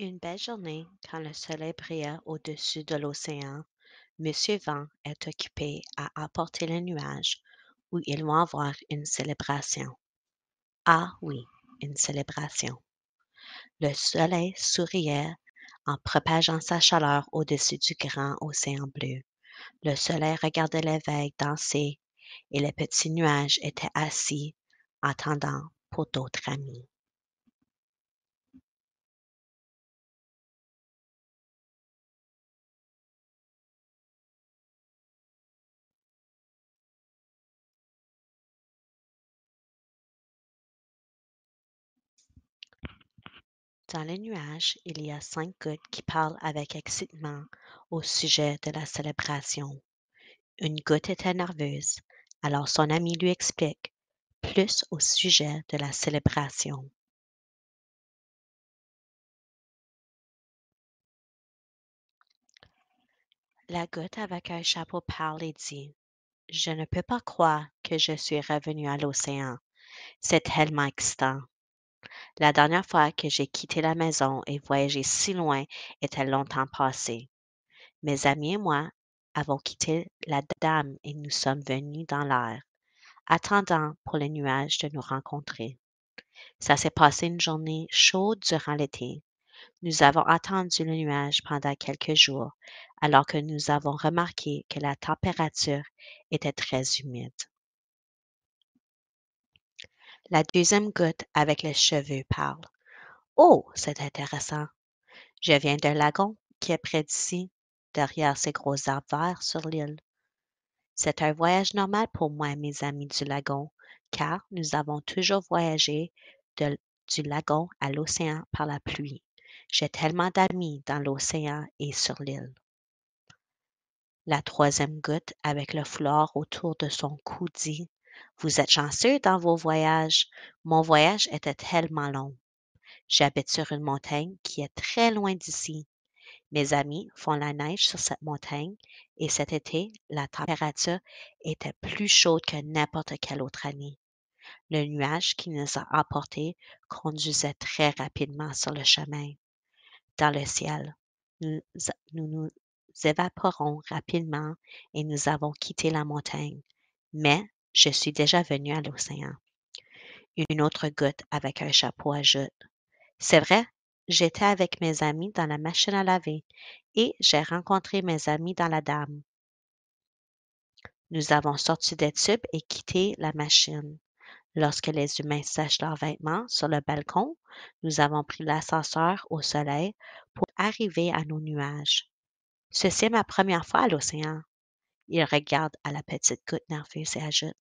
Une belle journée, quand le soleil brillait au-dessus de l'océan, Monsieur Vent est occupé à apporter les nuages, où ils vont avoir une célébration. Ah oui, une célébration. Le soleil souriait en propageant sa chaleur au-dessus du grand océan bleu. Le soleil regardait les vagues danser et les petits nuages étaient assis, attendant pour d'autres amis. Dans les nuages, il y a cinq gouttes qui parlent avec excitement au sujet de la célébration. Une goutte était nerveuse, alors son ami lui explique plus au sujet de la célébration. La goutte avec un chapeau parle et dit Je ne peux pas croire que je suis revenue à l'océan. C'est tellement excitant. La dernière fois que j'ai quitté la maison et voyagé si loin était longtemps passé. Mes amis et moi avons quitté la dame et nous sommes venus dans l'air, attendant pour les nuages de nous rencontrer. Ça s'est passé une journée chaude durant l'été. Nous avons attendu le nuage pendant quelques jours, alors que nous avons remarqué que la température était très humide. La deuxième goutte avec les cheveux parle. Oh, c'est intéressant. Je viens d'un lagon qui est près d'ici, derrière ces gros arbres verts sur l'île. C'est un voyage normal pour moi et mes amis du lagon, car nous avons toujours voyagé du lagon à l'océan par la pluie. J'ai tellement d'amis dans l'océan et sur l'île. La troisième goutte avec le flore autour de son cou dit vous êtes chanceux dans vos voyages. Mon voyage était tellement long. J'habite sur une montagne qui est très loin d'ici. Mes amis font la neige sur cette montagne et cet été, la température était plus chaude que n'importe quelle autre année. Le nuage qui nous a apportés conduisait très rapidement sur le chemin. Dans le ciel, nous nous, nous évaporons rapidement et nous avons quitté la montagne. Mais je suis déjà venu à l'océan. Une autre goutte avec un chapeau ajoute. C'est vrai, j'étais avec mes amis dans la machine à laver et j'ai rencontré mes amis dans la dame. Nous avons sorti des tubes et quitté la machine. Lorsque les humains sèchent leurs vêtements sur le balcon, nous avons pris l'ascenseur au soleil pour arriver à nos nuages. Ceci est ma première fois à l'océan. Il regarde à la petite goutte nerveuse et ajoute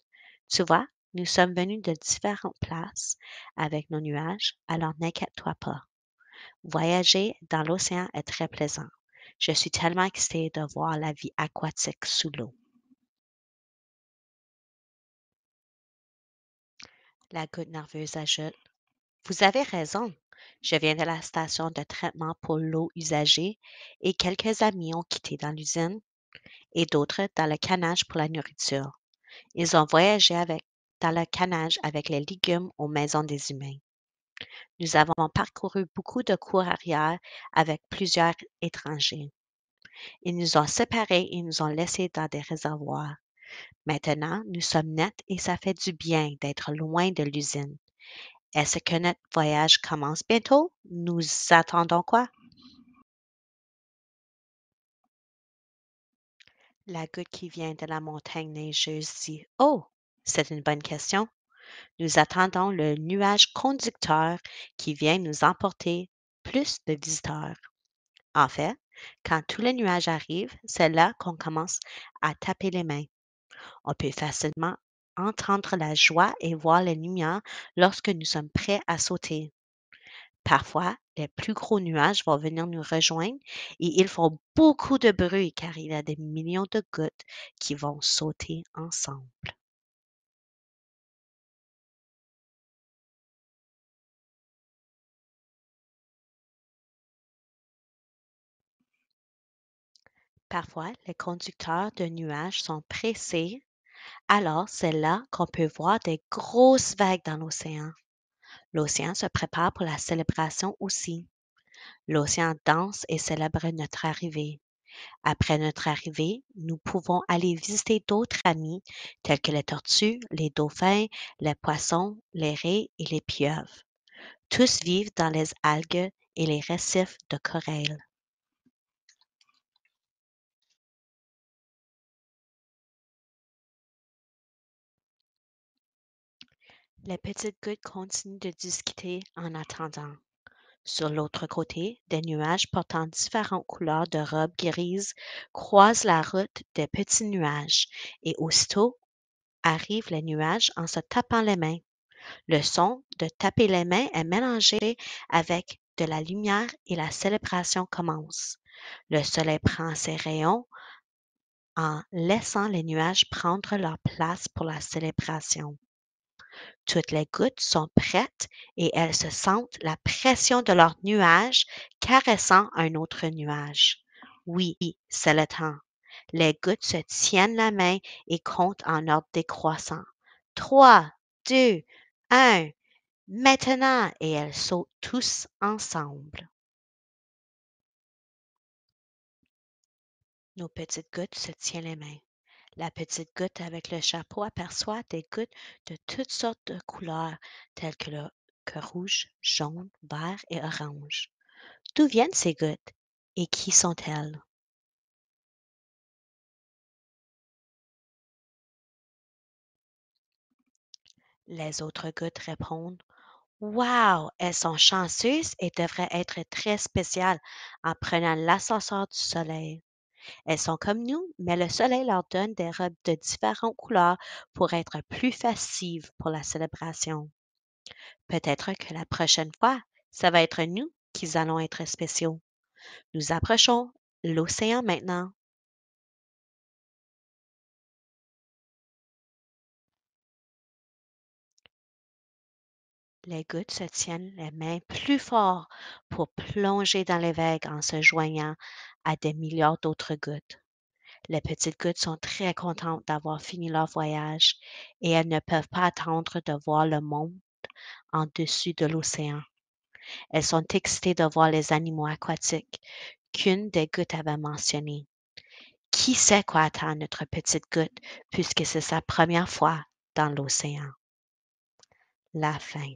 tu vois, nous sommes venus de différentes places avec nos nuages, alors n'inquiète-toi pas. Voyager dans l'océan est très plaisant. Je suis tellement excitée de voir la vie aquatique sous l'eau. La goutte nerveuse ajoute Vous avez raison. Je viens de la station de traitement pour l'eau usagée et quelques amis ont quitté dans l'usine et d'autres dans le canage pour la nourriture. Ils ont voyagé dans le canage avec les légumes aux maisons des humains. Nous avons parcouru beaucoup de cours arrière avec plusieurs étrangers. Ils nous ont séparés et nous ont laissés dans des réservoirs. Maintenant, nous sommes nets et ça fait du bien d'être loin de l'usine. Est-ce que notre voyage commence bientôt? Nous attendons quoi? La goutte qui vient de la montagne neigeuse dit: « Oh! C'est une bonne question. Nous attendons le nuage conducteur qui vient nous emporter plus de visiteurs. En fait, quand tous les nuages arrivent, c'est là qu'on commence à taper les mains. On peut facilement entendre la joie et voir les lumières lorsque nous sommes prêts à sauter. Parfois, les plus gros nuages vont venir nous rejoindre et ils font beaucoup de bruit car il y a des millions de gouttes qui vont sauter ensemble. Parfois, les conducteurs de nuages sont pressés, alors c'est là qu'on peut voir des grosses vagues dans l'océan l'océan se prépare pour la célébration aussi. L'océan danse et célèbre notre arrivée. Après notre arrivée, nous pouvons aller visiter d'autres amis tels que les tortues, les dauphins, les poissons, les raies et les pieuvres. Tous vivent dans les algues et les récifs de corail. Les petites gouttes continuent de discuter en attendant. Sur l'autre côté, des nuages portant différentes couleurs de robes grises croisent la route des petits nuages, et aussitôt arrivent les nuages en se tapant les mains. Le son de taper les mains est mélangé avec de la lumière et la célébration commence. Le soleil prend ses rayons en laissant les nuages prendre leur place pour la célébration. Toutes les gouttes sont prêtes et elles se sentent la pression de leur nuage caressant un autre nuage. Oui, c'est le temps. Les gouttes se tiennent la main et comptent en ordre décroissant. Trois, deux, un. Maintenant, et elles sautent tous ensemble. Nos petites gouttes se tiennent les mains. La petite goutte avec le chapeau aperçoit des gouttes de toutes sortes de couleurs, telles que, le, rouge, jaune, vert et orange. D'où viennent ces gouttes et qui sont-elles? Les autres gouttes répondent Wow, elles sont chanceuses et devraient être très spéciales en prenant l'ascenseur du soleil. Elles sont comme nous, mais le soleil leur donne des robes de différentes couleurs pour être plus festives pour la célébration. Peut-être que la prochaine fois, ça va être nous qui allons être spéciaux. Nous approchons l'océan maintenant. Les gouttes se tiennent les mains plus fort pour plonger dans les vagues en se joignant à des milliards d'autres gouttes. Les petites gouttes sont très contentes d'avoir fini leur voyage et elles ne peuvent pas attendre de voir le monde en dessus de l'océan. Elles sont excitées de voir les animaux aquatiques qu'une des gouttes avait mentionnés. Qui sait quoi attend notre petite goutte puisque c'est sa première fois dans l'océan? La fin.